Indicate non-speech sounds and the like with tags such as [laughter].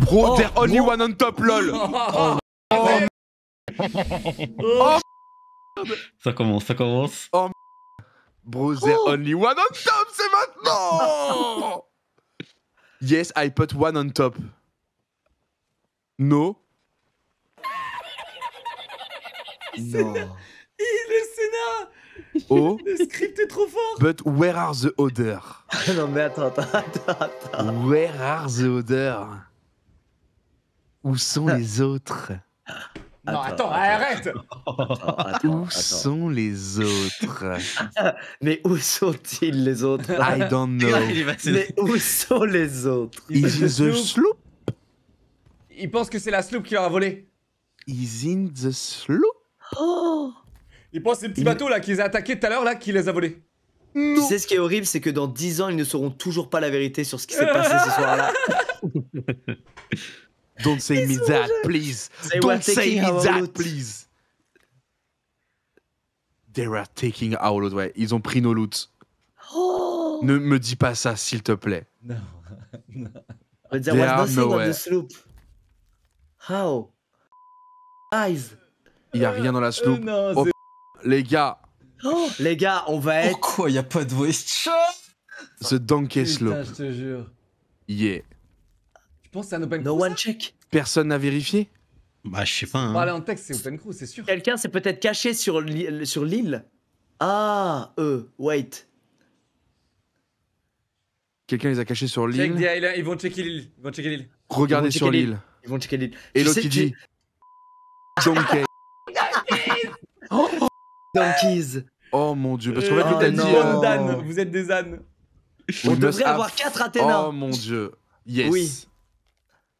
Bro, oh, only one on top, lol. [laughs] Ça commence, ça commence. Oh, bro, they're oh. only one on top, c'est maintenant. [laughs] yes, I put one on top. No. non. Il est Sénat Oh Le script est trop fort But where are the odors [laughs] Non mais attends, attends, attends, attends. Where are the odors où sont ah. les autres non, attends, arrête Où sont les autres Mais où sont-ils les autres I don't know. Mais où sont les autres Is in the sloop Ils pensent que c'est la sloop qui leur a volé. Is in the sloop Ils pensent c'est le petit bateau là qui les a attaqués tout à l'heure là qui les a volés. Tu sais ce qui est horrible, c'est que dans 10 ans, ils ne sauront toujours pas la vérité sur ce qui s'est passé ce soir-là. [laughs] Don't say me that, please. Don't say me that, please. They are taking our loot. Ouais, ils ont pris nos loots. Oh. Ne me dis pas ça, s'il te plaît. Non. there, was [laughs] nothing on the sloop. How? Eyes. Il y a rien dans la sloop. Euh, oh, les gars. Oh, les gars, on va être. Pourquoi il y a pas de voice chat? The Donkey Sloop. Putain, je te jure. Yeah penses que c'est un open No one check. Personne n'a vérifié Bah, je sais pas. Bon, hein. allez, en texte, c'est open crew, c'est sûr. Quelqu'un s'est peut-être caché sur l'île. ah, eux, wait. Quelqu'un les a cachés sur l'île. the island, ils vont checker l'île. Ils vont checker l'île. Regardez sur l'île. Ils vont checker l'île. Et l'autre dit Donkey. [laughs] Donkeys. Oh mon dieu. Parce qu'en euh, fait, oh dit. Euh, Vous êtes des ânes. On devrait avoir 4 Athéna. Oh mon dieu. Yes. Oui.